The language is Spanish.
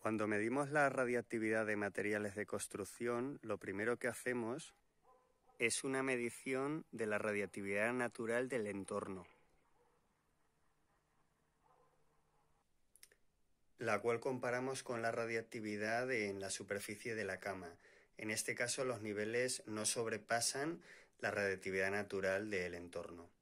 Cuando medimos la radiactividad de materiales de construcción, lo primero que hacemos es una medición de la radiactividad natural del entorno, la cual comparamos con la radiactividad en la superficie de la cama. En este caso los niveles no sobrepasan la radiactividad natural del entorno.